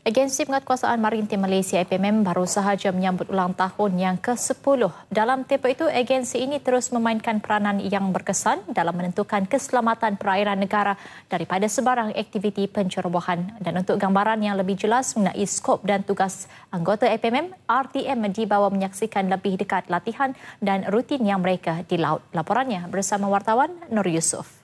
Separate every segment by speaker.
Speaker 1: Agensi Pengatkuasaan Maritim Malaysia IPMM baru sahaja menyambut ulang tahun yang ke-10. Dalam tempoh itu, agensi ini terus memainkan peranan yang berkesan dalam menentukan keselamatan perairan negara daripada sebarang aktiviti pencerobohan. Dan untuk gambaran yang lebih jelas mengenai skop dan tugas anggota IPMM, RTM dibawa menyaksikan lebih dekat latihan dan rutin yang mereka di laut. Laporannya bersama wartawan Nur Yusof.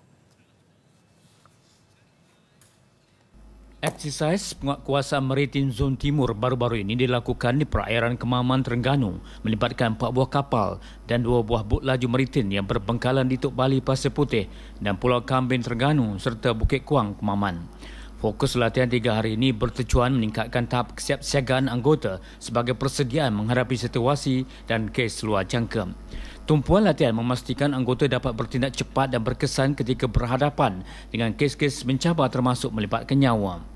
Speaker 1: Eksersis penguatkuasa maritim zon timur baru-baru ini dilakukan di perairan Kemaman Terengganu melibatkan empat buah kapal dan dua buah bot laju maritim yang berpengkalan di Tok Bali Pasir Putih dan Pulau Kambin Terengganu serta Bukit Kuang Kemaman. Fokus latihan tiga hari ini bertujuan meningkatkan tahap kesiapsiagaan anggota sebagai persediaan menghadapi situasi dan kes luar jangka. Tumpuan latihan memastikan anggota dapat bertindak cepat dan berkesan ketika berhadapan dengan kes-kes mencabar termasuk melibatkan nyawa.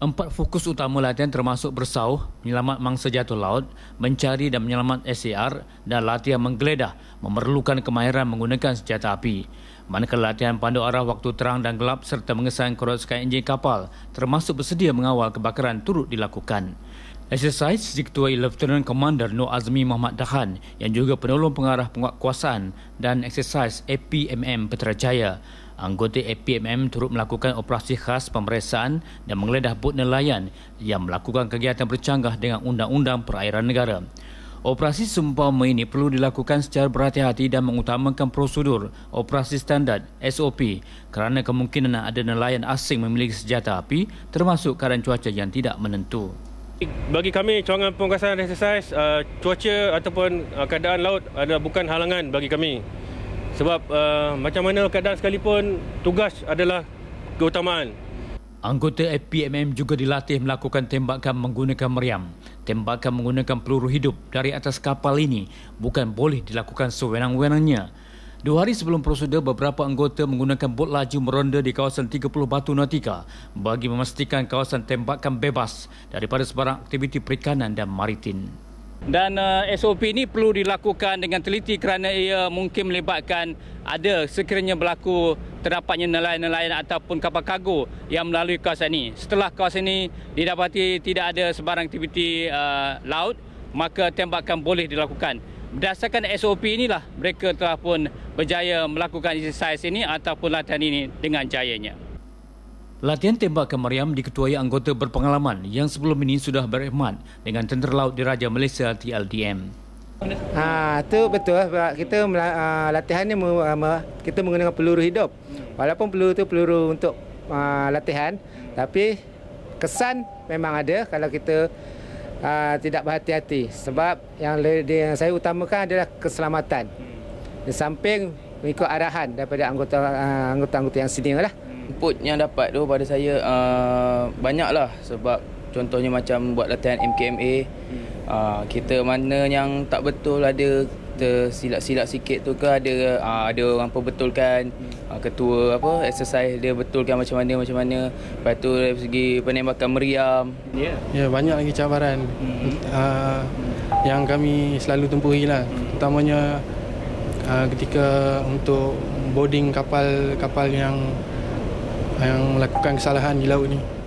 Speaker 1: Empat fokus utama latihan termasuk bersauh, menyelamat mangsa jatuh laut, mencari dan menyelamat SAR dan latihan menggeledah memerlukan kemahiran menggunakan senjata api. Manakala latihan pandu arah waktu terang dan gelap serta mengesan korot sky enjin kapal termasuk bersedia mengawal kebakaran turut dilakukan. Exercise diketuai Lieutenant Commander Nur Azmi Muhammad Dahan yang juga penolong pengarah penguatkuasaan dan exercise APMM Petra Jaya. Anggota APMM turut melakukan operasi khas pemeriksaan dan menggeledah bot nelayan yang melakukan kegiatan bercanggah dengan Undang-Undang Perairan Negara. Operasi seumpama ini perlu dilakukan secara berhati-hati dan mengutamakan prosedur operasi standard SOP kerana kemungkinan ada nelayan asing memiliki senjata api termasuk keadaan cuaca yang tidak menentu. Bagi kami cawangan pengkasan exercise, uh, cuaca ataupun uh, keadaan laut adalah bukan halangan bagi kami. Sebab uh, macam mana keadaan sekalipun, tugas adalah keutamaan. Anggota FPMM juga dilatih melakukan tembakan menggunakan meriam. Tembakan menggunakan peluru hidup dari atas kapal ini bukan boleh dilakukan sewenang-wenangnya. Dua hari sebelum prosedur, beberapa anggota menggunakan bot laju meronda di kawasan 30 Batu Nautika bagi memastikan kawasan tembakan bebas daripada sebarang aktiviti perikanan dan maritim. Dan uh, eh, SOP ini perlu dilakukan dengan teliti kerana ia mungkin melibatkan ada sekiranya berlaku terdapatnya nelayan-nelayan ataupun kapal kargo yang melalui kawasan ini. Setelah kawasan ini didapati tidak ada sebarang aktiviti uh, laut, maka tembakan boleh dilakukan berdasarkan SOP inilah mereka telah pun berjaya melakukan exercise ini ataupun latihan ini dengan jayanya. Latihan tembakan meriam diketuai anggota berpengalaman yang sebelum ini sudah berkhidmat dengan Tentera Laut Diraja Malaysia TLDM.
Speaker 2: Ha, tu betul lah kita uh, latihan ni ha, kita menggunakan peluru hidup. Walaupun peluru itu peluru untuk ha, latihan tapi kesan memang ada kalau kita uh, tidak berhati-hati sebab yang, yang saya utamakan adalah keselamatan. Di samping mengikut arahan daripada anggota ah, anggota-anggota yang sini, lah.
Speaker 3: Input yang dapat tu pada saya uh, banyaklah sebab contohnya macam buat latihan MKMA hmm. uh, kita mana yang tak betul ada tersilap-silap sikit tu ke ada uh, ada orang pun betulkan hmm. uh, ah, ketua apa exercise dia betulkan macam mana macam mana lepas tu dari segi penembakan meriam ya yeah. yeah, banyak lagi cabaran hmm. uh, yang kami selalu tempuhi lah hmm. utamanya uh, ketika untuk boarding kapal kapal yang yang melakukan kesalahan di laut ni